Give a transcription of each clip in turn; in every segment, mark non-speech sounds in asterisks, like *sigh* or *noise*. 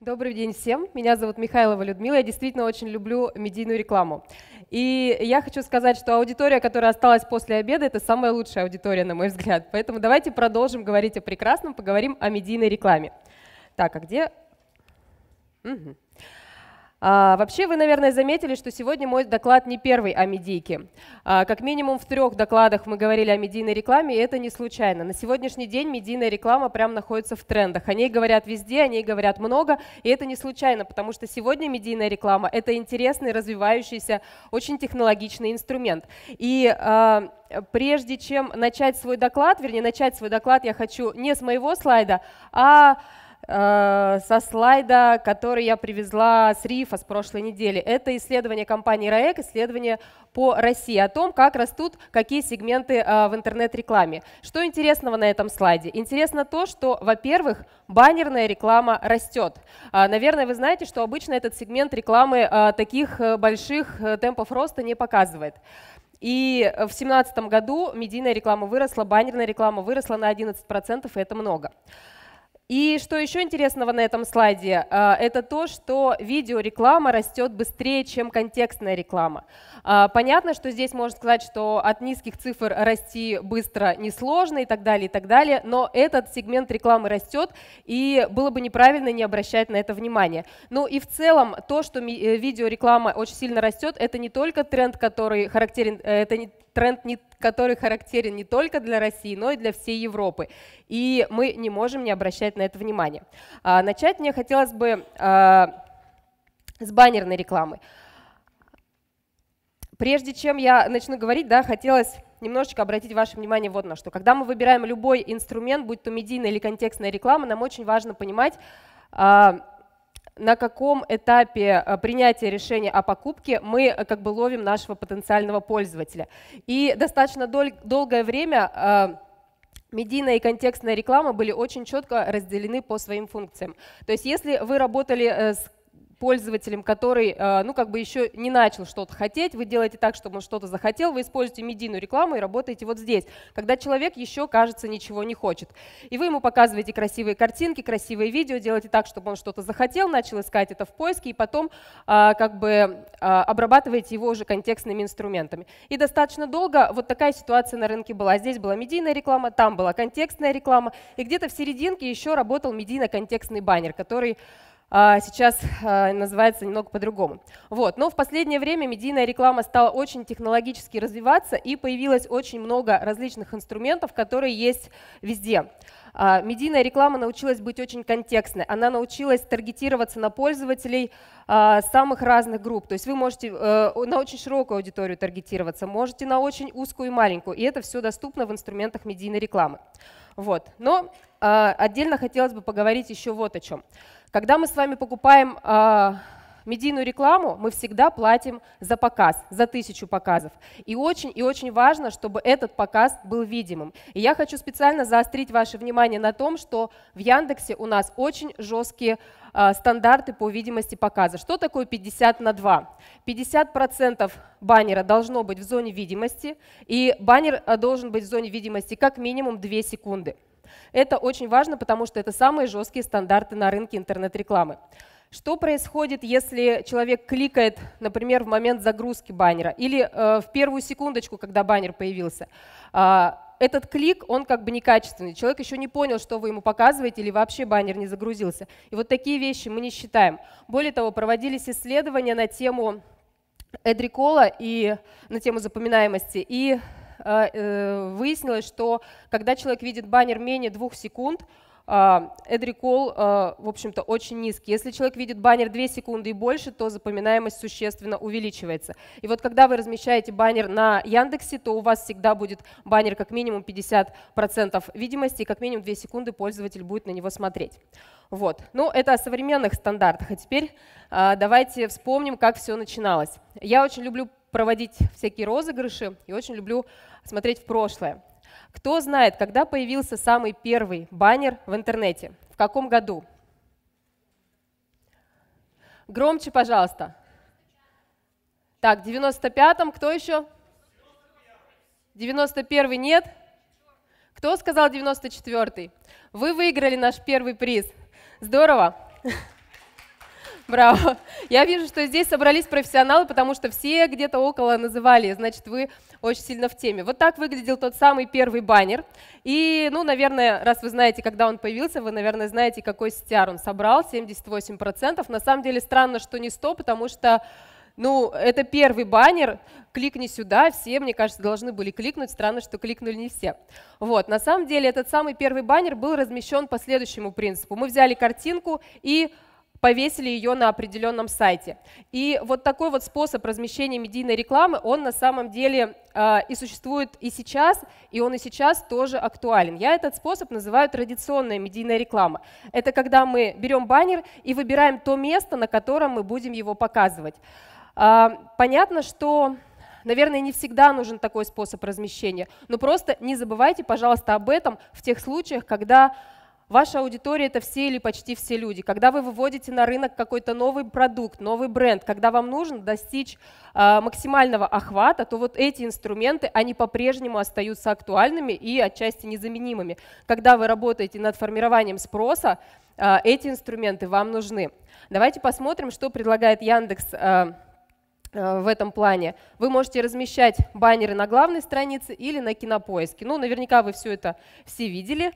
Добрый день всем. Меня зовут Михайлова Людмила. Я действительно очень люблю медийную рекламу. И я хочу сказать, что аудитория, которая осталась после обеда, это самая лучшая аудитория, на мой взгляд. Поэтому давайте продолжим говорить о прекрасном, поговорим о медийной рекламе. Так, а где? Угу. А, вообще вы, наверное, заметили, что сегодня мой доклад не первый о медийке. А, как минимум в трех докладах мы говорили о медийной рекламе, и это не случайно. На сегодняшний день медийная реклама прям находится в трендах. О ней говорят везде, о ней говорят много, и это не случайно, потому что сегодня медийная реклама – это интересный, развивающийся, очень технологичный инструмент. И а, прежде чем начать свой доклад, вернее, начать свой доклад я хочу не с моего слайда, а Э, со слайда, который я привезла с РИФа с прошлой недели. Это исследование компании РАЭК, исследование по России о том, как растут какие сегменты э, в интернет-рекламе. Что интересного на этом слайде? Интересно то, что, во-первых, баннерная реклама растет. А, наверное, вы знаете, что обычно этот сегмент рекламы э, таких больших темпов роста не показывает. И в 2017 году медийная реклама выросла, баннерная реклама выросла на 11%, и это много. И что еще интересного на этом слайде, а, это то, что видеореклама растет быстрее, чем контекстная реклама. А, понятно, что здесь можно сказать, что от низких цифр расти быстро несложно и так далее, и так далее, но этот сегмент рекламы растет, и было бы неправильно не обращать на это внимание. Ну и в целом то, что э, видеореклама очень сильно растет, это не только тренд, который характерен, э, это не тренд, который характерен не только для России, но и для всей Европы. И мы не можем не обращать на это внимание. А, начать мне хотелось бы а, с баннерной рекламы. Прежде чем я начну говорить, да, хотелось немножечко обратить ваше внимание вот на что. Когда мы выбираем любой инструмент, будь то медийная или контекстная реклама, нам очень важно понимать, а, на каком этапе принятия решения о покупке мы как бы ловим нашего потенциального пользователя. И достаточно долгое время медийная и контекстная реклама были очень четко разделены по своим функциям. То есть если вы работали э, с пользователем, который, э, ну, как бы еще не начал что-то хотеть, вы делаете так, чтобы он что-то захотел, вы используете медийную рекламу и работаете вот здесь, когда человек еще, кажется, ничего не хочет. И вы ему показываете красивые картинки, красивые видео, делаете так, чтобы он что-то захотел, начал искать это в поиске, и потом э, как бы э, обрабатываете его уже контекстными инструментами. И достаточно долго вот такая ситуация на рынке была. Здесь была медийная реклама, там была контекстная реклама, и где-то в серединке еще работал медийно-контекстный баннер, который а, сейчас а, называется немного по-другому. Вот. Но в последнее время медийная реклама стала очень технологически развиваться и появилось очень много различных инструментов, которые есть везде. А, медийная реклама научилась быть очень контекстной, она научилась таргетироваться на пользователей самых разных групп. То есть вы можете э, на очень широкую аудиторию таргетироваться, можете на очень узкую и маленькую, и это все доступно в инструментах медийной рекламы. Вот. Но а, отдельно хотелось бы поговорить еще вот о чем. Когда мы с вами покупаем а, медийную рекламу мы всегда платим за показ, за тысячу показов. И очень и очень важно, чтобы этот показ был видимым. И я хочу специально заострить ваше внимание на том, что в Яндексе у нас очень жесткие а, стандарты по видимости показа. Что такое 50 на 2? 50% баннера должно быть в зоне видимости, и баннер должен быть в зоне видимости как минимум 2 секунды. Это очень важно, потому что это самые жесткие стандарты на рынке интернет-рекламы. Что происходит, если человек кликает, например, в момент загрузки баннера или э, в первую секундочку, когда баннер появился? Э, этот клик, он как бы некачественный. Человек еще не понял, что вы ему показываете, или вообще баннер не загрузился. И вот такие вещи мы не считаем. Более того, проводились исследования на тему Эдрикола и на тему запоминаемости и Э, э, выяснилось, что когда человек видит баннер менее двух секунд, э, эдрикол, в общем-то, очень низкий. Если человек видит баннер 2 секунды и больше, то запоминаемость существенно увеличивается. И вот когда вы размещаете баннер на Яндексе, то у вас всегда будет баннер как минимум 50% видимости, и как минимум 2 секунды пользователь будет на него смотреть. Вот. Ну, это о современных стандартах. А теперь давайте вспомним, как все начиналось. Я очень люблю проводить всякие розыгрыши и очень люблю смотреть в прошлое. Кто знает, когда появился самый первый баннер в интернете? В каком году? Громче, пожалуйста. Так, 95-м, кто еще? 91-й нет? Кто сказал 94-й? Вы выиграли наш первый приз. Здорово. *laughs* Браво. Я вижу, что здесь собрались профессионалы, потому что все где-то около называли, значит, вы очень сильно в теме. Вот так выглядел тот самый первый баннер. И, ну, наверное, раз вы знаете, когда он появился, вы, наверное, знаете, какой стяр он собрал, 78%. На самом деле странно, что не 100, потому что ну, это первый баннер, кликни сюда, все, мне кажется, должны были кликнуть, странно, что кликнули не все. Вот, на самом деле этот самый первый баннер был размещен по следующему принципу. Мы взяли картинку и повесили ее на определенном сайте. И вот такой вот способ размещения медийной рекламы, он на самом деле э, и существует и сейчас, и он и сейчас тоже актуален. Я этот способ называю традиционная медийная реклама. Это когда мы берем баннер и выбираем то место, на котором мы будем его показывать. Э, понятно, что Наверное, не всегда нужен такой способ размещения, но просто не забывайте, пожалуйста, об этом в тех случаях, когда Ваша аудитория – это все или почти все люди. Когда вы выводите на рынок какой-то новый продукт, новый бренд, когда вам нужно достичь э, максимального охвата, то вот эти инструменты, они по-прежнему остаются актуальными и отчасти незаменимыми. Когда вы работаете над формированием спроса, э, эти инструменты вам нужны. Давайте посмотрим, что предлагает Яндекс э, в этом плане. Вы можете размещать баннеры на главной странице или на кинопоиске. Ну, наверняка вы все это все видели.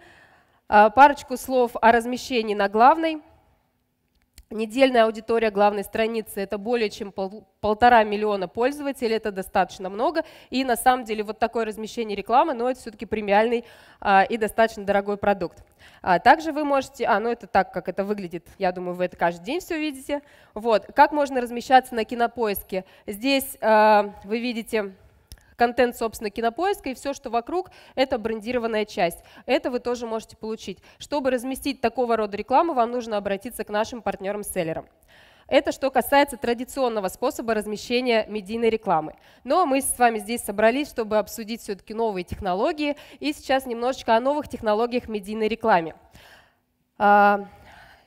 А, парочку слов о размещении на главной. Недельная аудитория главной страницы – это более чем пол, полтора миллиона пользователей, это достаточно много. И на самом деле вот такое размещение рекламы, но это все-таки премиальный а, и достаточно дорогой продукт. А, также вы можете, а, ну это так, как это выглядит, я думаю, вы это каждый день все видите. Вот, как можно размещаться на кинопоиске? Здесь а, вы видите контент, собственно, кинопоиска и все, что вокруг, это брендированная часть. Это вы тоже можете получить. Чтобы разместить такого рода рекламу, вам нужно обратиться к нашим партнерам-селлерам. Это что касается традиционного способа размещения медийной рекламы. Но мы с вами здесь собрались, чтобы обсудить все-таки новые технологии, и сейчас немножечко о новых технологиях медийной рекламы. А,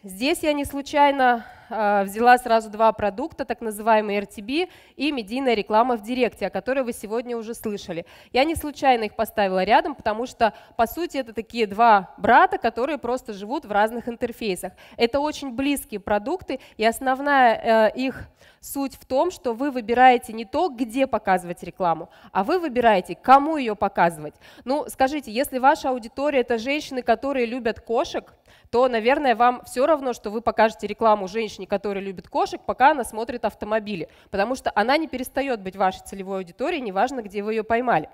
здесь я не случайно а, взяла сразу два продукта, так называемый RTB и медийная реклама в Директе, о которой вы сегодня уже слышали. Я не случайно их поставила рядом, потому что, по сути, это такие два брата, которые просто живут в разных интерфейсах. Это очень близкие продукты, и основная э, их суть в том, что вы выбираете не то, где показывать рекламу, а вы выбираете, кому ее показывать. Ну, скажите, если ваша аудитория – это женщины, которые любят кошек, то, наверное, вам все равно, что вы покажете рекламу женщин, женщине, которая любит кошек, пока она смотрит автомобили, потому что она не перестает быть вашей целевой аудиторией, неважно, где вы ее поймали.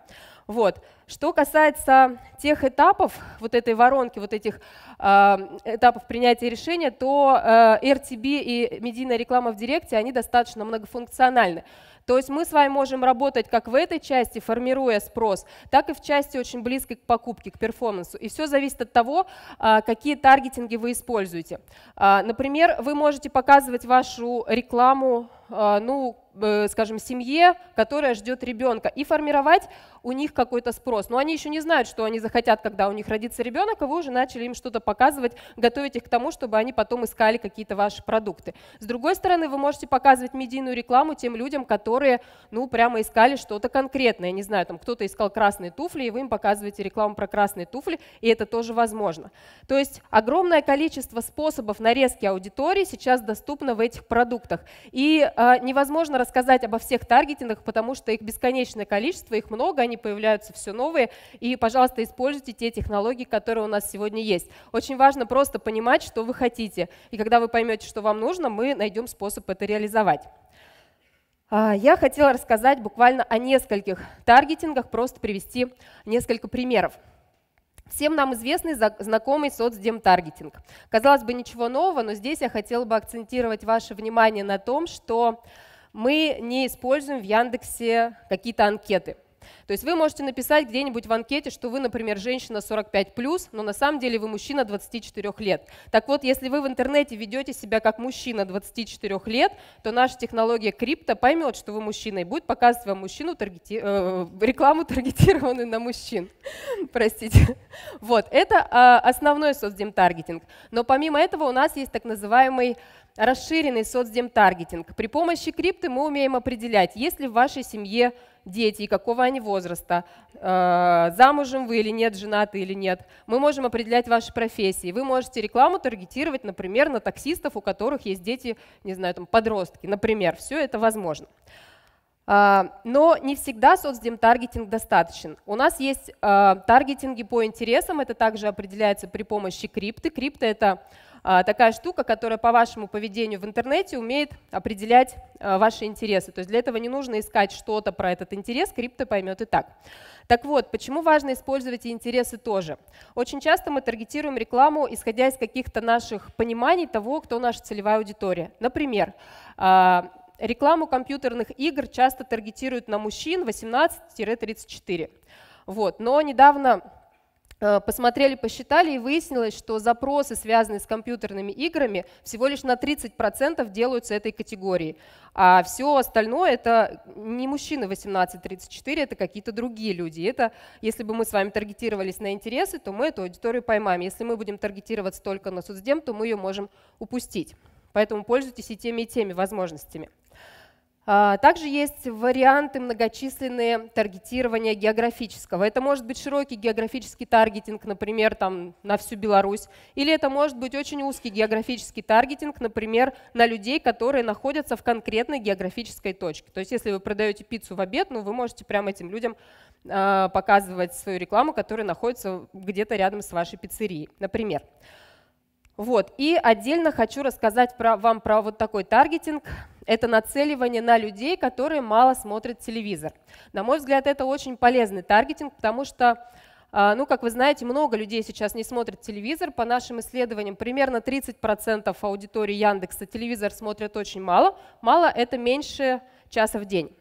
Вот. Что касается тех этапов, вот этой воронки, вот этих э, этапов принятия решения, то э, RTB и медийная реклама в Директе, они достаточно многофункциональны. То есть мы с вами можем работать как в этой части, формируя спрос, так и в части очень близкой к покупке, к перформансу. И все зависит от того, а, какие таргетинги вы используете. А, например, вы можете показывать вашу рекламу а, ну, скажем, семье, которая ждет ребенка, и формировать у них какой-то спрос. Но они еще не знают, что они захотят, когда у них родится ребенок, и вы уже начали им что-то показывать, готовить их к тому, чтобы они потом искали какие-то ваши продукты. С другой стороны, вы можете показывать медийную рекламу тем людям, которые, ну, прямо искали что-то конкретное. Я не знаю, там кто-то искал красные туфли, и вы им показываете рекламу про красные туфли, и это тоже возможно. То есть огромное количество способов нарезки аудитории сейчас доступно в этих продуктах. И а, невозможно рассказать обо всех таргетингах, потому что их бесконечное количество, их много, они появляются все новые. И, пожалуйста, используйте те технологии, которые у нас сегодня есть. Очень важно просто понимать, что вы хотите. И когда вы поймете, что вам нужно, мы найдем способ это реализовать. А, я хотела рассказать буквально о нескольких таргетингах, просто привести несколько примеров. Всем нам известный знакомый соцдемтаргетинг. Казалось бы, ничего нового, но здесь я хотела бы акцентировать ваше внимание на том, что мы не используем в Яндексе какие-то анкеты. То есть вы можете написать где-нибудь в анкете, что вы, например, женщина 45+, но на самом деле вы мужчина 24 лет. Так вот, если вы в интернете ведете себя как мужчина 24 лет, то наша технология крипто поймет, что вы мужчина, и будет показывать вам мужчину таргети... э, рекламу, *laughs* таргетированную на мужчин. *laughs* Простите. Вот, это а, основной соцдем-таргетинг. Но помимо этого у нас есть так называемый расширенный соцдем-таргетинг. При помощи крипты мы умеем определять, есть ли в вашей семье дети какого они возраста, э, замужем вы или нет, женаты или нет. Мы можем определять ваши профессии. Вы можете рекламу таргетировать, например, на таксистов, у которых есть дети, не знаю, там, подростки, например. Все это возможно. А, но не всегда таргетинг достаточен. У нас есть э, таргетинги по интересам, это также определяется при помощи крипты. Крипта — это а, такая штука, которая по вашему поведению в интернете умеет определять а, ваши интересы. То есть для этого не нужно искать что-то про этот интерес, крипто поймет и так. Так вот, почему важно использовать и интересы тоже? Очень часто мы таргетируем рекламу, исходя из каких-то наших пониманий того, кто наша целевая аудитория. Например, а, рекламу компьютерных игр часто таргетируют на мужчин 18-34. Вот. Но недавно Э, посмотрели, посчитали, и выяснилось, что запросы, связанные с компьютерными играми, всего лишь на 30% делаются этой категорией. А все остальное — это не мужчины 18-34, это какие-то другие люди. Это, если бы мы с вами таргетировались на интересы, то мы эту аудиторию поймаем. Если мы будем таргетироваться только на соцдем, то мы ее можем упустить. Поэтому пользуйтесь и теми, и теми возможностями. А, также есть варианты многочисленные таргетирования географического. Это может быть широкий географический таргетинг, например, там, на всю Беларусь, или это может быть очень узкий географический таргетинг, например, на людей, которые находятся в конкретной географической точке. То есть если вы продаете пиццу в обед, ну, вы можете прямо этим людям а, показывать свою рекламу, которая находится где-то рядом с вашей пиццерией, например. Вот. И отдельно хочу рассказать про, вам про вот такой таргетинг – это нацеливание на людей, которые мало смотрят телевизор. На мой взгляд, это очень полезный таргетинг, потому что а, ну, как вы знаете, много людей сейчас не смотрят телевизор. По нашим исследованиям, примерно 30% аудитории Яндекса телевизор смотрят очень мало. Мало – это меньше часа в день.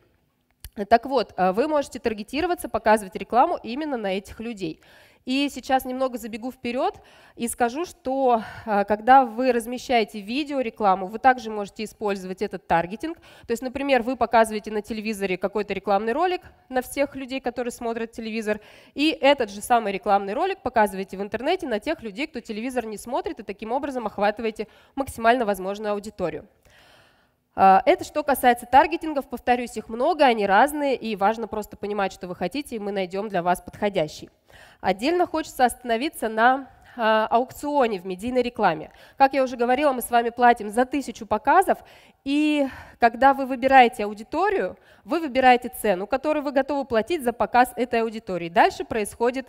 Так вот, а, вы можете таргетироваться, показывать рекламу именно на этих людей. И сейчас немного забегу вперед и скажу, что а, когда вы размещаете видеорекламу, вы также можете использовать этот таргетинг. То есть, например, вы показываете на телевизоре какой-то рекламный ролик на всех людей, которые смотрят телевизор, и этот же самый рекламный ролик показываете в интернете на тех людей, кто телевизор не смотрит, и таким образом охватываете максимально возможную аудиторию. А, это что касается таргетингов, повторюсь, их много, они разные, и важно просто понимать, что вы хотите, и мы найдем для вас подходящий. Отдельно хочется остановиться на а, аукционе в медийной рекламе. Как я уже говорила, мы с вами платим за тысячу показов, и когда вы выбираете аудиторию, вы выбираете цену, которую вы готовы платить за показ этой аудитории. Дальше происходит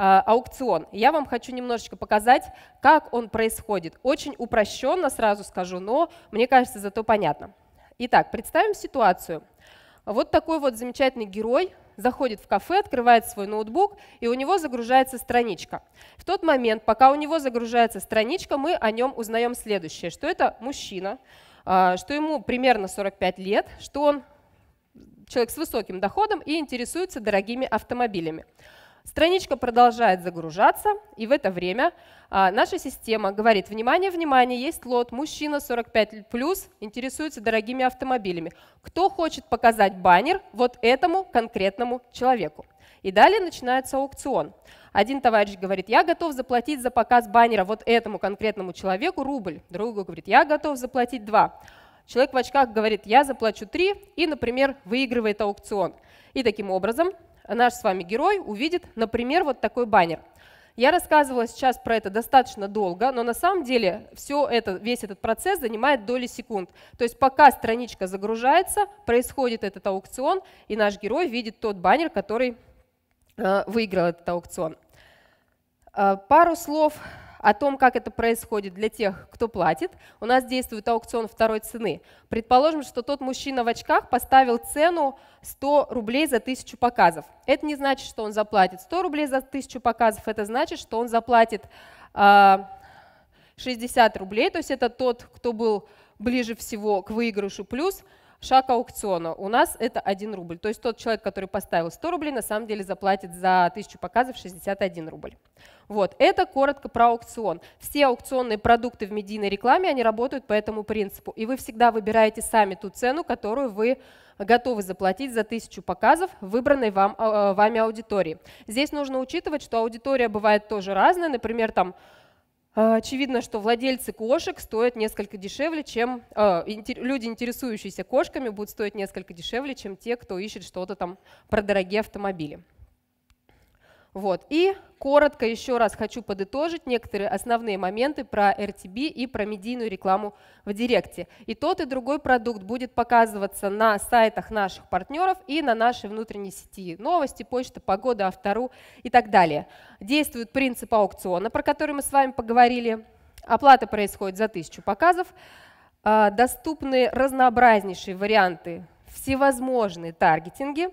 Э, аукцион. Я вам хочу немножечко показать, как он происходит. Очень упрощенно, сразу скажу, но мне кажется, зато понятно. Итак, представим ситуацию. Вот такой вот замечательный герой заходит в кафе, открывает свой ноутбук, и у него загружается страничка. В тот момент, пока у него загружается страничка, мы о нем узнаем следующее, что это мужчина, э, что ему примерно 45 лет, что он человек с высоким доходом и интересуется дорогими автомобилями. Страничка продолжает загружаться, и в это время а, наша система говорит, внимание, внимание, есть лот, мужчина 45+, плюс интересуется дорогими автомобилями. Кто хочет показать баннер вот этому конкретному человеку? И далее начинается аукцион. Один товарищ говорит, я готов заплатить за показ баннера вот этому конкретному человеку рубль. Другой говорит, я готов заплатить два. Человек в очках говорит, я заплачу три и, например, выигрывает аукцион. И таким образом наш с вами герой увидит, например, вот такой баннер. Я рассказывала сейчас про это достаточно долго, но на самом деле все это, весь этот процесс занимает доли секунд. То есть пока страничка загружается, происходит этот аукцион, и наш герой видит тот баннер, который а, выиграл этот аукцион. А, пару слов о том, как это происходит для тех, кто платит, у нас действует аукцион второй цены. Предположим, что тот мужчина в очках поставил цену 100 рублей за 1000 показов. Это не значит, что он заплатит 100 рублей за 1000 показов, это значит, что он заплатит 60 а, рублей, то есть это тот, кто был ближе всего к выигрышу, плюс шаг аукциона. У нас это 1 рубль. То есть тот человек, который поставил 100 рублей, на самом деле заплатит за 1000 показов 61 рубль. Вот, это коротко про аукцион. Все аукционные продукты в медийной рекламе, они работают по этому принципу. И вы всегда выбираете сами ту цену, которую вы готовы заплатить за тысячу показов выбранной вам, а, а, вами аудитории. Здесь нужно учитывать, что аудитория бывает тоже разная. Например, там Э, очевидно, что владельцы кошек стоят несколько дешевле, чем э, люди, интересующиеся кошками, будут стоить несколько дешевле, чем те, кто ищет что-то там про дорогие автомобили. Вот. И коротко еще раз хочу подытожить некоторые основные моменты про RTB и про медийную рекламу в Директе. И тот, и другой продукт будет показываться на сайтах наших партнеров и на нашей внутренней сети. Новости, почта, погода, автору и так далее. Действует принцип аукциона, про который мы с вами поговорили. Оплата происходит за тысячу показов. А, доступны разнообразнейшие варианты, всевозможные таргетинги.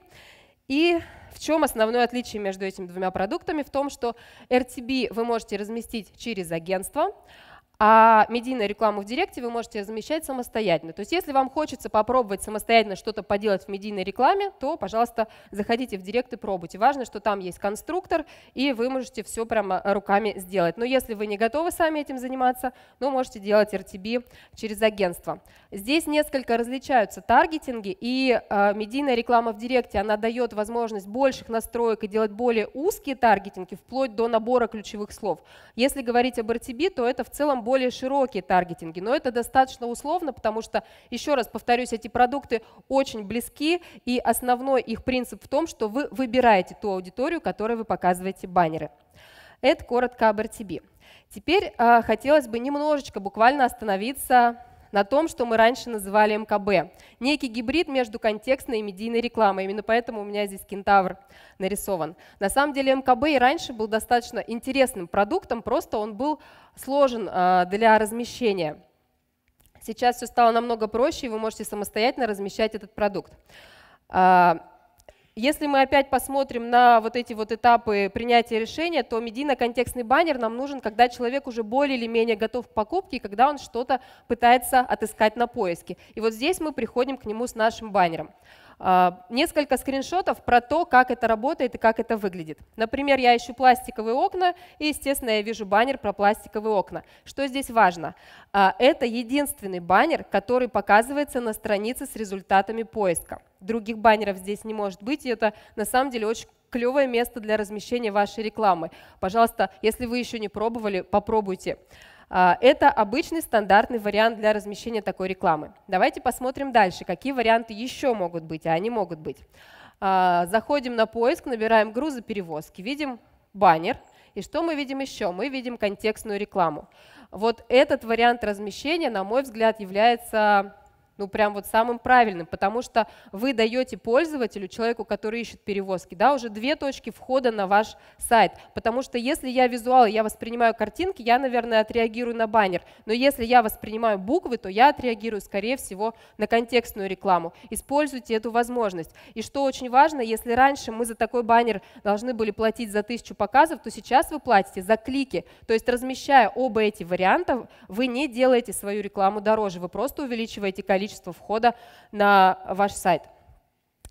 И в чем основное отличие между этими двумя продуктами? В том, что RTB вы можете разместить через агентство, а медийную рекламу в Директе вы можете замещать самостоятельно. То есть если вам хочется попробовать самостоятельно что-то поделать в медийной рекламе, то, пожалуйста, заходите в Директ и пробуйте. Важно, что там есть конструктор, и вы можете все прямо руками сделать. Но если вы не готовы сами этим заниматься, ну, можете делать RTB через агентство. Здесь несколько различаются таргетинги, и э, медийная реклама в Директе, она дает возможность больших настроек и делать более узкие таргетинги, вплоть до набора ключевых слов. Если говорить об RTB, то это в целом более широкие таргетинги. Но это достаточно условно, потому что, еще раз повторюсь, эти продукты очень близки, и основной их принцип в том, что вы выбираете ту аудиторию, которой вы показываете баннеры. Это коротко об RTB. Теперь э, хотелось бы немножечко буквально остановиться на том, что мы раньше называли МКБ. Некий гибрид между контекстной и медийной рекламой. Именно поэтому у меня здесь кентавр нарисован. На самом деле МКБ и раньше был достаточно интересным продуктом, просто он был сложен а, для размещения. Сейчас все стало намного проще, и вы можете самостоятельно размещать этот продукт. А, если мы опять посмотрим на вот эти вот этапы принятия решения, то медийно-контекстный баннер нам нужен, когда человек уже более или менее готов к покупке, когда он что-то пытается отыскать на поиске. И вот здесь мы приходим к нему с нашим баннером. А, несколько скриншотов про то, как это работает и как это выглядит. Например, я ищу пластиковые окна, и, естественно, я вижу баннер про пластиковые окна. Что здесь важно? А, это единственный баннер, который показывается на странице с результатами поиска. Других баннеров здесь не может быть, и это на самом деле очень клевое место для размещения вашей рекламы. Пожалуйста, если вы еще не пробовали, попробуйте. Попробуйте. А, это обычный стандартный вариант для размещения такой рекламы. Давайте посмотрим дальше, какие варианты еще могут быть, а они могут быть. А, заходим на поиск, набираем грузоперевозки, видим баннер. И что мы видим еще? Мы видим контекстную рекламу. Вот этот вариант размещения, на мой взгляд, является ну прям вот самым правильным, потому что вы даете пользователю, человеку, который ищет перевозки, да, уже две точки входа на ваш сайт, потому что если я визуал, я воспринимаю картинки, я, наверное, отреагирую на баннер, но если я воспринимаю буквы, то я отреагирую, скорее всего, на контекстную рекламу. Используйте эту возможность. И что очень важно, если раньше мы за такой баннер должны были платить за тысячу показов, то сейчас вы платите за клики, то есть размещая оба эти варианта, вы не делаете свою рекламу дороже, вы просто увеличиваете количество количество входа на ваш сайт.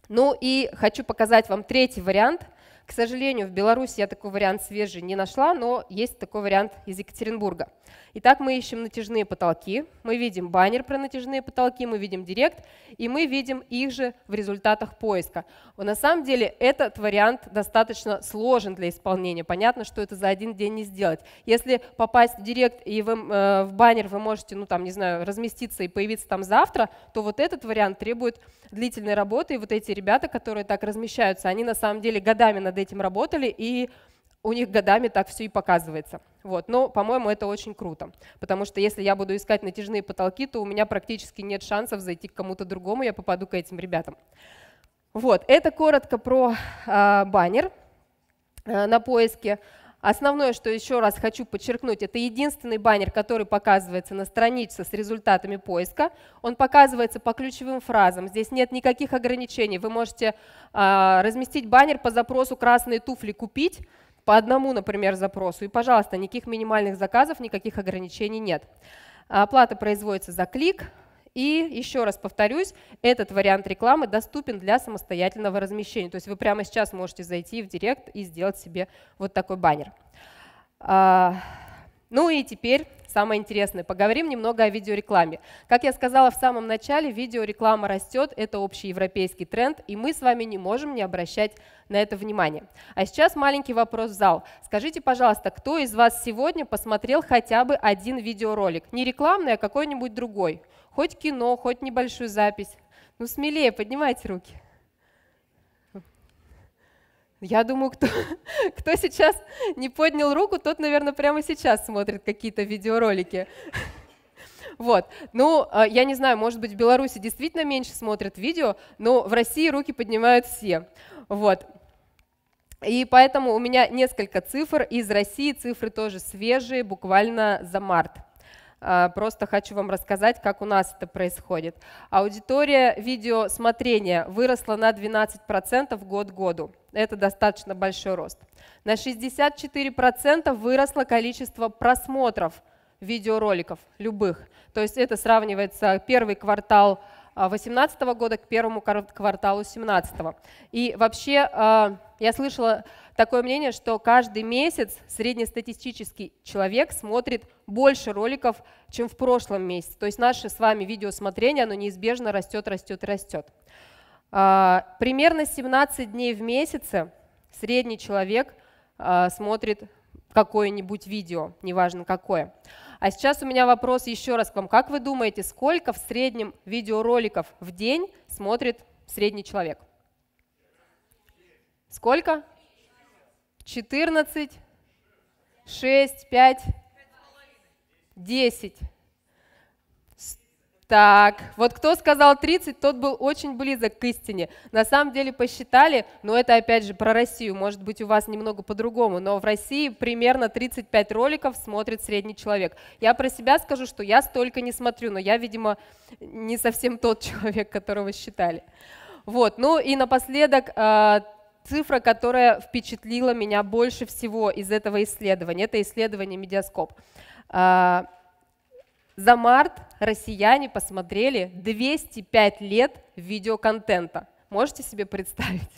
Ну и хочу показать вам третий вариант – к сожалению, в Беларуси я такой вариант свежий не нашла, но есть такой вариант из Екатеринбурга. Итак, мы ищем натяжные потолки, мы видим баннер про натяжные потолки, мы видим директ, и мы видим их же в результатах поиска. Но на самом деле этот вариант достаточно сложен для исполнения. Понятно, что это за один день не сделать. Если попасть в директ и в, э, в баннер вы можете, ну там, не знаю, разместиться и появиться там завтра, то вот этот вариант требует длительной работы, и вот эти ребята, которые так размещаются, они на самом деле годами над над этим работали, и у них годами так все и показывается. Вот. Но, по-моему, это очень круто, потому что если я буду искать натяжные потолки, то у меня практически нет шансов зайти к кому-то другому, я попаду к этим ребятам. Вот, это коротко про э, баннер э, на поиске. Основное, что еще раз хочу подчеркнуть, это единственный баннер, который показывается на странице с результатами поиска. Он показывается по ключевым фразам. Здесь нет никаких ограничений. Вы можете э, разместить баннер по запросу «красные туфли купить», по одному, например, запросу. И, пожалуйста, никаких минимальных заказов, никаких ограничений нет. Оплата производится за клик, и еще раз повторюсь, этот вариант рекламы доступен для самостоятельного размещения. То есть вы прямо сейчас можете зайти в Директ и сделать себе вот такой баннер. А, ну и теперь самое интересное. Поговорим немного о видеорекламе. Как я сказала в самом начале, видеореклама растет, это общий европейский тренд, и мы с вами не можем не обращать на это внимание. А сейчас маленький вопрос в зал. Скажите, пожалуйста, кто из вас сегодня посмотрел хотя бы один видеоролик? Не рекламный, а какой-нибудь другой. Хоть кино, хоть небольшую запись. Ну, смелее поднимайте руки. Я думаю, кто, *laughs* кто сейчас не поднял руку, тот, наверное, прямо сейчас смотрит какие-то видеоролики. Вот. Ну, э, я не знаю, может быть, в Беларуси действительно меньше смотрят видео, но в России руки поднимают все. Вот. И поэтому у меня несколько цифр из России, цифры тоже свежие, буквально за март. А, просто хочу вам рассказать, как у нас это происходит. Аудитория видеосмотрения выросла на 12% год к году. Это достаточно большой рост. На 64% выросло количество просмотров видеороликов, любых. То есть это сравнивается первый квартал 2018 а, года к первому кварталу 2017. И вообще а, я слышала такое мнение, что каждый месяц среднестатистический человек смотрит больше роликов, чем в прошлом месяце. То есть наше с вами видеосмотрение, оно неизбежно растет, растет, растет. А, примерно 17 дней в месяце средний человек а, смотрит какое-нибудь видео, неважно какое. А сейчас у меня вопрос еще раз к вам. Как вы думаете, сколько в среднем видеороликов в день смотрит средний человек? Сколько? 14, 6, 5, 10. Так, вот кто сказал 30, тот был очень близок к истине. На самом деле посчитали, но это опять же про Россию, может быть у вас немного по-другому, но в России примерно 35 роликов смотрит средний человек. Я про себя скажу, что я столько не смотрю, но я, видимо, не совсем тот *laughs* человек, которого считали. Вот, ну и напоследок а, цифра, которая впечатлила меня больше всего из этого исследования. Это исследование Медиаскоп. А, за март россияне посмотрели 205 лет видеоконтента. Можете себе представить?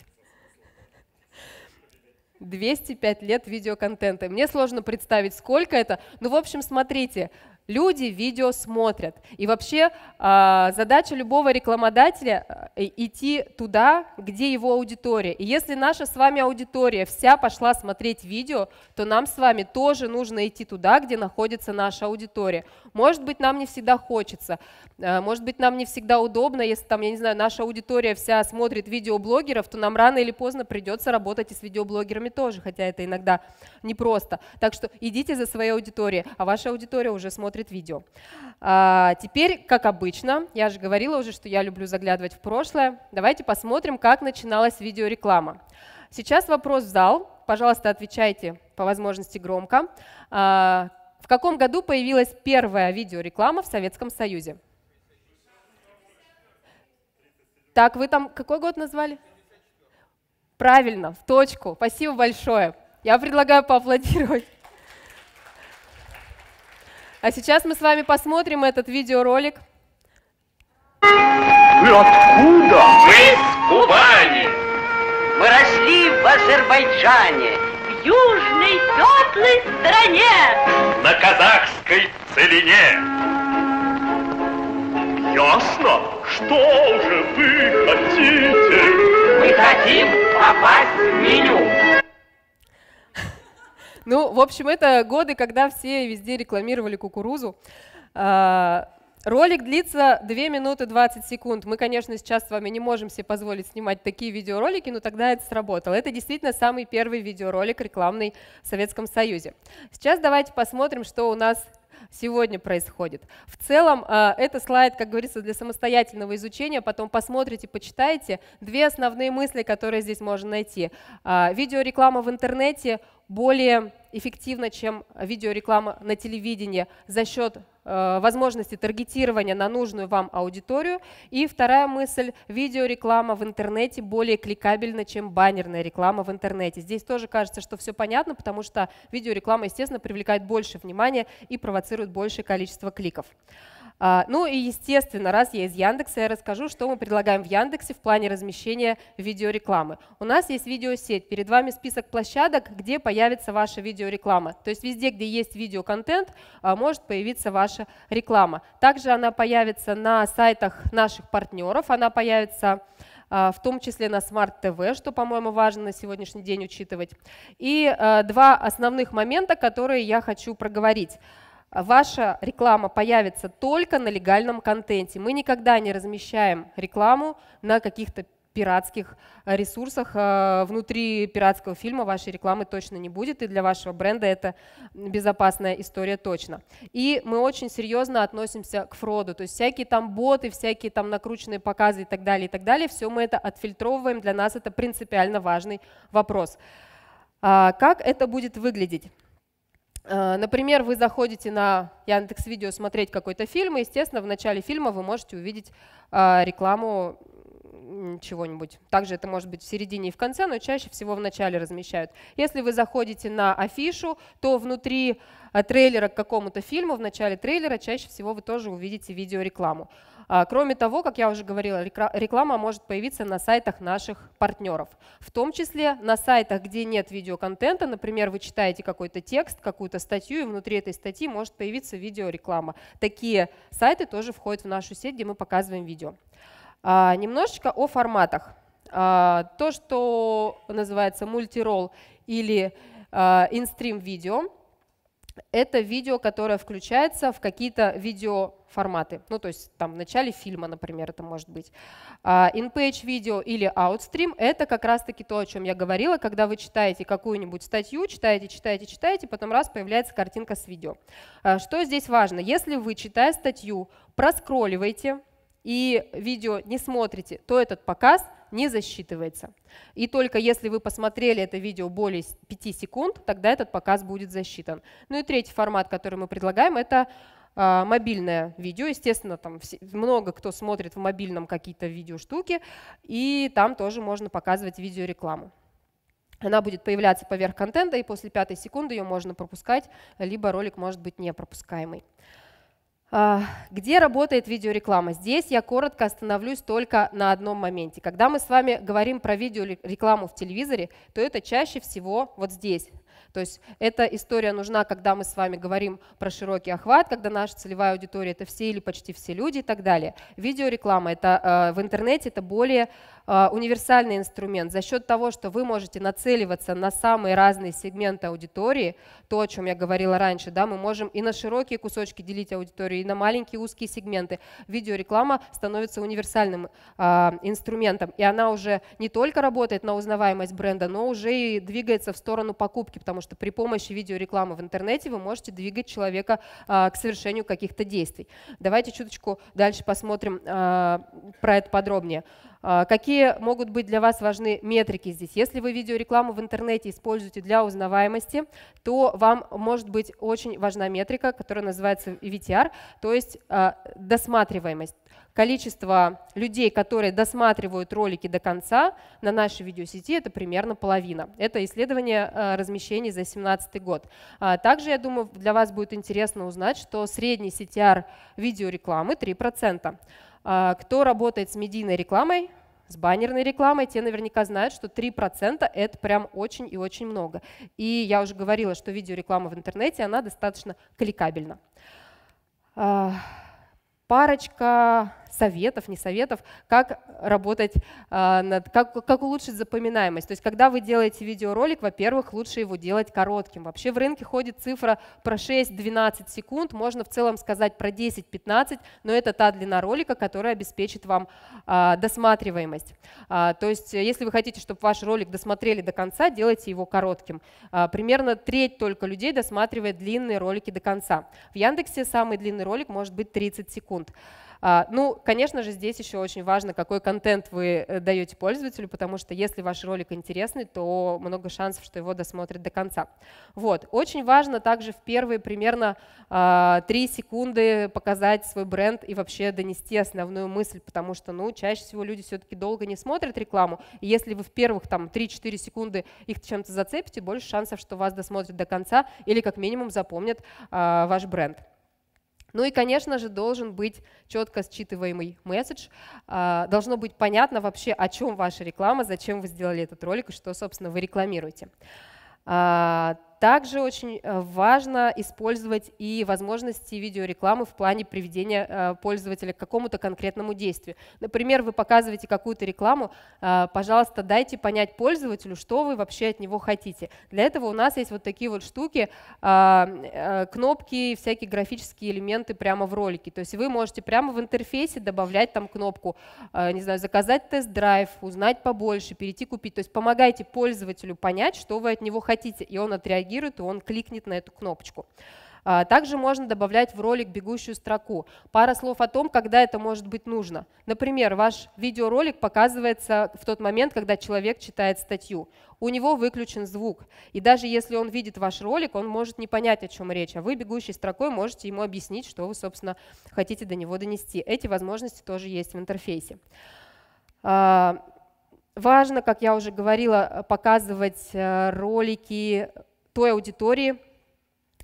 205 лет видеоконтента. Мне сложно представить, сколько это. Ну, в общем, смотрите, люди видео смотрят. И вообще а, задача любого рекламодателя э, идти туда, где его аудитория. И если наша с вами аудитория вся пошла смотреть видео, то нам с вами тоже нужно идти туда, где находится наша аудитория. Может быть, нам не всегда хочется, э, может быть, нам не всегда удобно, если там, я не знаю, наша аудитория вся смотрит видеоблогеров, то нам рано или поздно придется работать и с видеоблогерами тоже, хотя это иногда непросто. Так что идите за своей аудиторией, а ваша аудитория уже смотрит смотрит видео. А, теперь, как обычно, я же говорила уже, что я люблю заглядывать в прошлое. Давайте посмотрим, как начиналась видеореклама. Сейчас вопрос в зал. Пожалуйста, отвечайте по возможности громко. А, в каком году появилась первая видеореклама в Советском Союзе? Так, вы там какой год назвали? Правильно, в точку. Спасибо большое. Я предлагаю поаплодировать. А сейчас мы с вами посмотрим этот видеоролик. Вы откуда? Мы с Кубани. Мы росли в Азербайджане, в южной теплой стране. На казахской целине. Ясно, что же вы хотите? Мы хотим попасть в меню. Ну, в общем, это годы, когда все везде рекламировали кукурузу. А, ролик длится 2 минуты 20 секунд. Мы, конечно, сейчас с вами не можем себе позволить снимать такие видеоролики, но тогда это сработало. Это действительно самый первый видеоролик рекламный в Советском Союзе. Сейчас давайте посмотрим, что у нас сегодня происходит. В целом, а, это слайд, как говорится, для самостоятельного изучения, потом посмотрите, почитайте. Две основные мысли, которые здесь можно найти. А, видеореклама в интернете – более эффективно, чем видеореклама на телевидении за счет э, возможности таргетирования на нужную вам аудиторию. И вторая мысль, видеореклама в интернете более кликабельна, чем баннерная реклама в интернете. Здесь тоже кажется, что все понятно, потому что видеореклама, естественно, привлекает больше внимания и провоцирует большее количество кликов. А, ну и, естественно, раз я из Яндекса, я расскажу, что мы предлагаем в Яндексе в плане размещения видеорекламы. У нас есть видеосеть, перед вами список площадок, где появится ваша видеореклама. То есть везде, где есть видеоконтент, а, может появиться ваша реклама. Также она появится на сайтах наших партнеров, она появится а, в том числе на Smart TV, что, по-моему, важно на сегодняшний день учитывать. И два основных момента, которые я хочу проговорить ваша реклама появится только на легальном контенте. Мы никогда не размещаем рекламу на каких-то пиратских э, ресурсах. Э, внутри пиратского фильма вашей рекламы точно не будет, и для вашего бренда это безопасная история точно. И мы очень серьезно относимся к фроду, то есть всякие там боты, всякие там накрученные показы и так далее, и так далее, все мы это отфильтровываем, для нас это принципиально важный вопрос. А, как это будет выглядеть? Э, например, вы заходите на Яндекс Видео смотреть какой-то фильм, и, естественно, в начале фильма вы можете увидеть э, рекламу чего-нибудь. Также это может быть в середине и в конце, но чаще всего в начале размещают. Если вы заходите на афишу, то внутри э, трейлера к какому-то фильму, в начале трейлера чаще всего вы тоже увидите видеорекламу. А, кроме того, как я уже говорила, реклама может появиться на сайтах наших партнеров, в том числе на сайтах, где нет видеоконтента, например, вы читаете какой-то текст, какую-то статью, и внутри этой статьи может появиться видеореклама. Такие сайты тоже входят в нашу сеть, где мы показываем видео. А, немножечко о форматах. А, то, что называется мультирол или а, инстрим видео, это видео, которое включается в какие-то видеоформаты. Ну, то есть там в начале фильма, например, это может быть. А, видео или outstream – это как раз-таки то, о чем я говорила, когда вы читаете какую-нибудь статью, читаете, читаете, читаете, потом раз появляется картинка с видео. А, что здесь важно? Если вы, читая статью, проскролливаете, и видео не смотрите, то этот показ не засчитывается. И только если вы посмотрели это видео более 5 секунд, тогда этот показ будет засчитан. Ну и третий формат, который мы предлагаем, это а, мобильное видео. Естественно, там много кто смотрит в мобильном какие-то видеоштуки, и там тоже можно показывать видеорекламу. Она будет появляться поверх контента, и после пятой секунды ее можно пропускать, либо ролик может быть не пропускаемый. А, где работает видеореклама? Здесь я коротко остановлюсь только на одном моменте. Когда мы с вами говорим про видеорекламу в телевизоре, то это чаще всего вот здесь. То есть эта история нужна, когда мы с вами говорим про широкий охват, когда наша целевая аудитория – это все или почти все люди и так далее. Видеореклама это, а, в интернете – это более а, универсальный инструмент. За счет того, что вы можете нацеливаться на самые разные сегменты аудитории, то, о чем я говорила раньше, да, мы можем и на широкие кусочки делить аудиторию, и на маленькие узкие сегменты. Видеореклама становится универсальным э, инструментом, и она уже не только работает на узнаваемость бренда, но уже и двигается в сторону покупки, потому что при помощи видеорекламы в интернете вы можете двигать человека э, к совершению каких-то действий. Давайте чуточку дальше посмотрим э, про это подробнее. А, какие могут быть для вас важны метрики здесь? Если вы видеорекламу в интернете используете для узнаваемости, то вам может быть очень важна метрика, которая называется VTR, то есть а, досматриваемость. Количество людей, которые досматривают ролики до конца на нашей видеосети, это примерно половина. Это исследование а, размещений за 2017 год. Также, я думаю, для вас будет интересно узнать, что средний CTR видеорекламы 3%. А, кто работает с медийной рекламой, с баннерной рекламой, те наверняка знают, что 3% это прям очень и очень много. И я уже говорила, что видеореклама в интернете, она достаточно кликабельна. А, парочка советов, не советов, как работать, а, над, как, как улучшить запоминаемость. То есть когда вы делаете видеоролик, во-первых, лучше его делать коротким. Вообще в рынке ходит цифра про 6-12 секунд, можно в целом сказать про 10-15, но это та длина ролика, которая обеспечит вам а, досматриваемость. А, то есть если вы хотите, чтобы ваш ролик досмотрели до конца, делайте его коротким. Примерно треть только людей досматривает длинные ролики до конца. В Яндексе самый длинный ролик может быть 30 секунд. А, ну, конечно же, здесь еще очень важно, какой контент вы э, даете пользователю, потому что если ваш ролик интересный, то много шансов, что его досмотрят до конца. Вот. Очень важно также в первые примерно 3 а, секунды показать свой бренд и вообще донести основную мысль, потому что, ну, чаще всего люди все-таки долго не смотрят рекламу, и если вы в первых там 3-4 секунды их чем-то зацепите, больше шансов, что вас досмотрят до конца или как минимум запомнят э, ваш бренд. Ну и, конечно же, должен быть четко считываемый месседж. А, должно быть понятно вообще, о чем ваша реклама, зачем вы сделали этот ролик и что, собственно, вы рекламируете. А, также очень э, важно использовать и возможности видеорекламы в плане приведения э, пользователя к какому-то конкретному действию. Например, вы показываете какую-то рекламу, э, пожалуйста, дайте понять пользователю, что вы вообще от него хотите. Для этого у нас есть вот такие вот штуки, а, кнопки, всякие графические элементы прямо в ролике. То есть вы можете прямо в интерфейсе добавлять там кнопку, не знаю, заказать тест-драйв, узнать побольше, перейти купить. То есть помогайте пользователю понять, что вы от него хотите, и он отреагирует отреагирует, и он кликнет на эту кнопочку. А, также можно добавлять в ролик бегущую строку. Пара слов о том, когда это может быть нужно. Например, ваш видеоролик показывается в тот момент, когда человек читает статью. У него выключен звук. И даже если он видит ваш ролик, он может не понять, о чем речь. А вы бегущей строкой можете ему объяснить, что вы, собственно, хотите до него донести. Эти возможности тоже есть в интерфейсе. А, важно, как я уже говорила, показывать э, ролики той аудитории,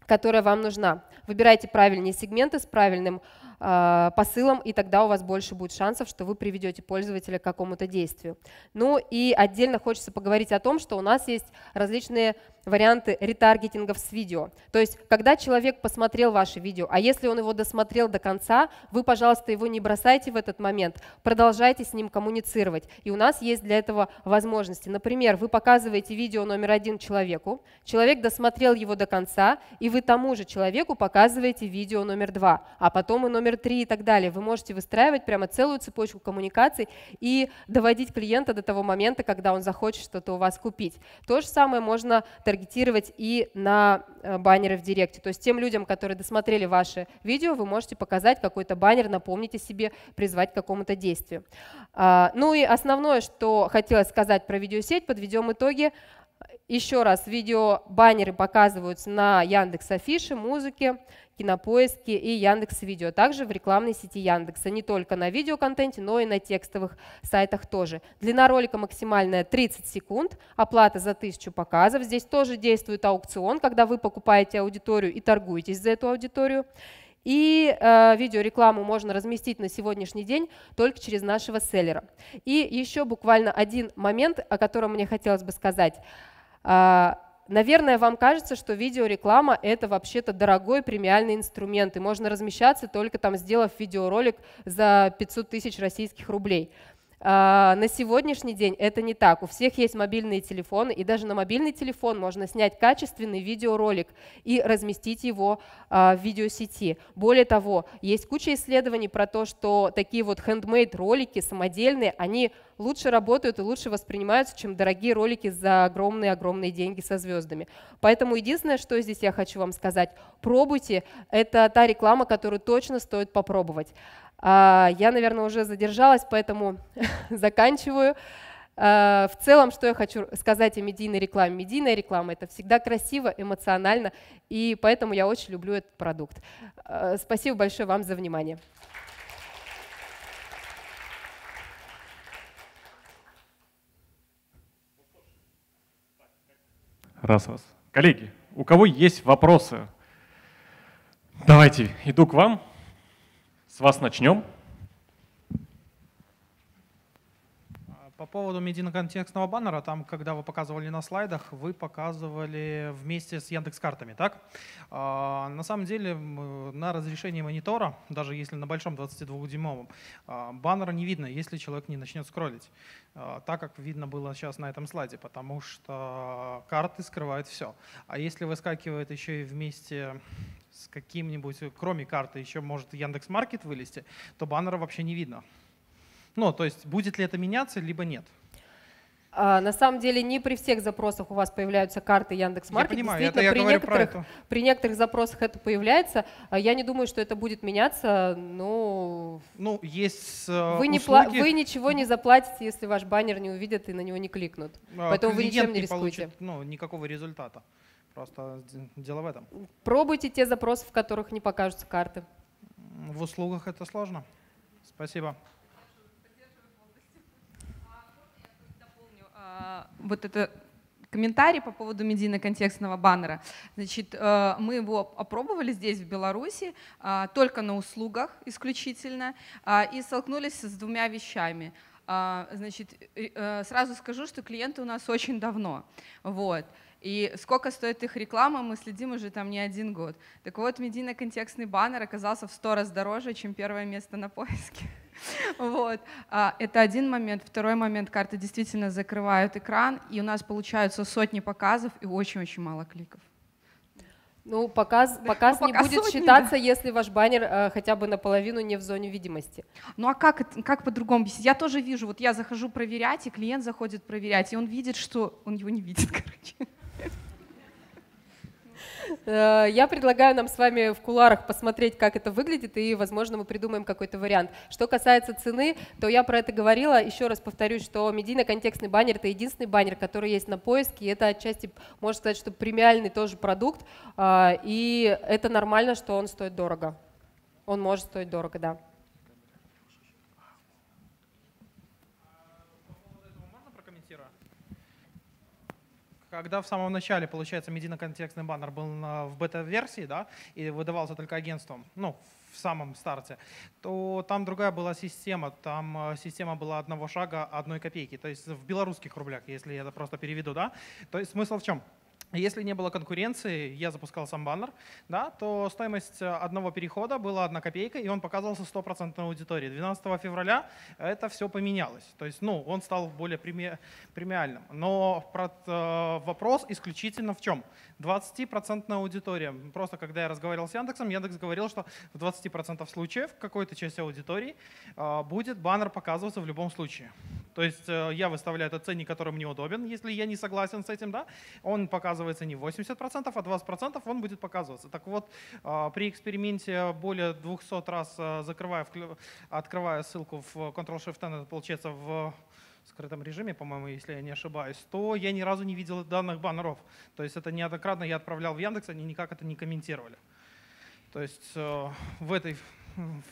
которая вам нужна. Выбирайте правильные сегменты с правильным э, а, посылам, и тогда у вас больше будет шансов, что вы приведете пользователя к какому-то действию. Ну и отдельно хочется поговорить о том, что у нас есть различные варианты ретаргетингов с видео. То есть, когда человек посмотрел ваше видео, а если он его досмотрел до конца, вы, пожалуйста, его не бросайте в этот момент, продолжайте с ним коммуницировать. И у нас есть для этого возможности. Например, вы показываете видео номер один человеку, человек досмотрел его до конца, и вы тому же человеку показываете видео номер два, а потом и номер номер три и так далее. Вы можете выстраивать прямо целую цепочку коммуникаций и доводить клиента до того момента, когда он захочет что-то у вас купить. То же самое можно таргетировать и на э, баннеры в директе. То есть тем людям, которые досмотрели ваше видео, вы можете показать какой-то баннер, напомните себе, призвать к какому-то действию. А, ну и основное, что хотелось сказать про видеосеть, подведем итоги. Еще раз, видео баннеры показываются на Яндекс Афише, музыке, Кинопоиске и Яндекс Видео, также в рекламной сети Яндекса, не только на видеоконтенте, но и на текстовых сайтах тоже. Длина ролика максимальная 30 секунд, оплата за 1000 показов. Здесь тоже действует аукцион, когда вы покупаете аудиторию и торгуетесь за эту аудиторию. И э, видеорекламу можно разместить на сегодняшний день только через нашего селлера. И еще буквально один момент, о котором мне хотелось бы сказать. А, Наверное, вам кажется, что видеореклама – это вообще-то дорогой премиальный инструмент, и можно размещаться только там, сделав видеоролик за 500 тысяч российских рублей. А, на сегодняшний день это не так. У всех есть мобильные телефоны, и даже на мобильный телефон можно снять качественный видеоролик и разместить его а, в видеосети. Более того, есть куча исследований про то, что такие вот handmade ролики самодельные, они лучше работают и лучше воспринимаются, чем дорогие ролики за огромные-огромные деньги со звездами. Поэтому единственное, что здесь я хочу вам сказать, пробуйте, это та реклама, которую точно стоит попробовать. А, я, наверное, уже задержалась, поэтому *laughs* заканчиваю. А, в целом, что я хочу сказать о медийной рекламе. Медийная реклама – это всегда красиво, эмоционально, и поэтому я очень люблю этот продукт. А, спасибо большое вам за внимание. Раз вас. Коллеги, у кого есть вопросы? Давайте, иду к вам. С вас начнем. По поводу медийно-контекстного баннера, там, когда вы показывали на слайдах, вы показывали вместе с Яндекс-картами, так? А, на самом деле на разрешении монитора, даже если на большом 22-дюймовом, а, баннера не видно, если человек не начнет скроллить, а, так как видно было сейчас на этом слайде, потому что карты скрывают все. А если выскакивает еще и вместе с каким-нибудь, кроме карты, еще может Яндекс.Маркет вылезти, то баннера вообще не видно. Ну, то есть будет ли это меняться, либо нет. А, на самом деле не при всех запросах у вас появляются карты Яндекс.Маркет. Я понимаю, Действительно, это я при, некоторых, при некоторых запросах это появляется. А, я не думаю, что это будет меняться, но... Ну, есть э, вы, не пла- вы ничего не заплатите, если ваш баннер не увидят и на него не кликнут. А, Поэтому вы ничем не, не рискуете. Получит, ну, никакого результата. Просто э, дело в этом. Пробуйте те запросы, в которых не покажутся карты. В услугах это сложно. Спасибо. Э, вот это комментарий по поводу медийно-контекстного баннера. Значит, э, мы его опробовали здесь, в Беларуси, э, только на услугах исключительно, и столкнулись с двумя вещами. Значит, сразу скажу, что клиенты у нас очень давно. Вот. И сколько стоит их реклама, мы следим уже там не один год. Так вот, медийно-контекстный баннер оказался в сто раз дороже, чем первое место на поиске. *laughs* Вот. А, это один момент. Второй момент. Карты действительно закрывают экран, и у нас получаются сотни показов и очень-очень мало кликов. Ну, показ, *laughs* показ ну, не будет сотни, считаться, да. если ваш баннер э, хотя бы наполовину не в зоне видимости. Ну а как, как по-другому объяснить? Я тоже вижу, вот я захожу проверять, и клиент заходит проверять, и он видит, что он его не видит, *laughs* короче. Э, я предлагаю нам с вами в куларах посмотреть, как это выглядит, и, возможно, мы придумаем какой-то вариант. Что касается цены, то я про это говорила. Еще раз повторюсь, что медийно-контекстный баннер – это единственный баннер, который есть на поиске, и это отчасти, можно сказать, что премиальный тоже продукт, э, и это нормально, что он стоит дорого. Он может стоить дорого, да. Когда в самом начале, получается, медийно-контекстный баннер был в бета-версии, да, и выдавался только агентством, ну, в самом старте, то там другая была система. Там э, система была одного шага, одной копейки. То есть в белорусских рублях, если я это просто переведу, да. То есть смысл в чем? Если не было конкуренции, я запускал сам баннер, да, то стоимость э, одного перехода была 1 копейка, и он показывался 100% аудитории. 12 февраля это все поменялось. То есть ну, он стал более преми премиальным. Но э, вопрос исключительно в чем? 20% аудитория. Просто когда я разговаривал с Яндексом, Яндекс говорил, что в 20% случаев какой-то части аудитории а, будет баннер показываться в любом случае. То есть э, я выставляю этот ценник, который мне удобен, если я не согласен с этим, да, он показывается не 80%, а 20% он будет показываться. Так вот, а, при эксперименте более 200 раз э, закрывая, открывая ссылку в Ctrl-Shift-N, это получается в скрытом режиме, по-моему, если я не ошибаюсь, то я ни разу не видел данных баннеров. То есть это неоднократно я отправлял в Яндекс, они никак это не комментировали. То есть э, в этой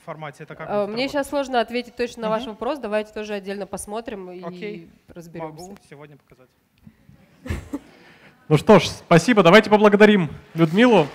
формате это как э, Мне работает? сейчас сложно ответить точно на угу. ваш вопрос. Давайте тоже отдельно посмотрим Окей. и разберемся. Могу сегодня показать. Ну что ж, спасибо. Давайте поблагодарим Людмилу.